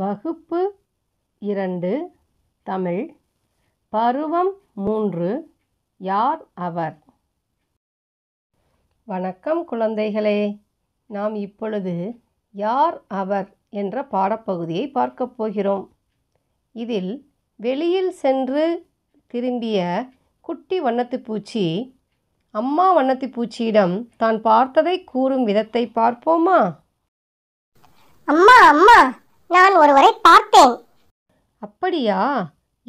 வகுப்பு இரண்டு தமிழ் பருவம் மூன்று யார் அவர் வணக்கம் குழந்தைகளே நாம் இப்பொழுது யார் அவர் என்ற பாடப்பகுதியை பார்க்கப் போகிறோம் இதில் வெளியில் சென்று திரும்பிய குட்டி வண்ணத்து பூச்சி அம்மா வண்ணத்து பூச்சியிடம் தான் பார்த்ததை கூறும் விதத்தை பார்ப்போமா அம்மா அம்மா நான் ஒருவரை பார்த்தேன் அப்படியா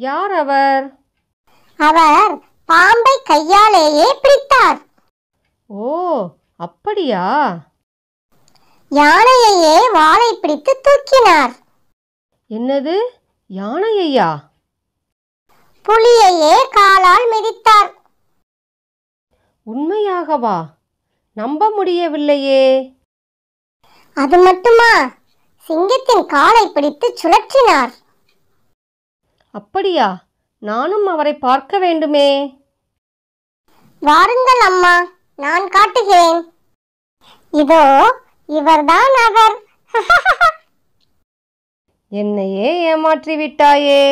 யார் அவர் அவர் பாம்பை கையாலேயே பிடித்தார் ஓ அப்படியா யானையையே வாளை பிடித்து தூக்கினார் என்னது யானையையா புலியையே காலால் மிதித்தார் உண்மையாகவா நம்ப முடியவில்லையே அது மட்டுமா சிங்கத்தின் காலை பிடித்து சுழற்றினார் அப்படியா நானும் அவரை பார்க்க வேண்டுமே வாருங்கள் அம்மா நான் காட்டுகிறேன் இதோ இவர்தான் அவர் என்னையே ஏமாற்றி விட்டாயே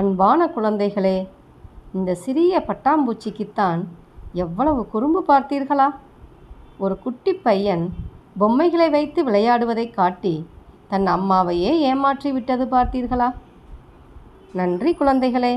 அன்பான குழந்தைகளே இந்த சிறிய பட்டாம்பூச்சிக்குத்தான் எவ்வளவு குறும்பு பார்த்தீர்களா ஒரு குட்டி பையன் பொம்மைகளை வைத்து விளையாடுவதை காட்டி தன் அம்மாவையே ஏமாற்றி விட்டது பார்த்தீர்களா நன்றி குழந்தைகளே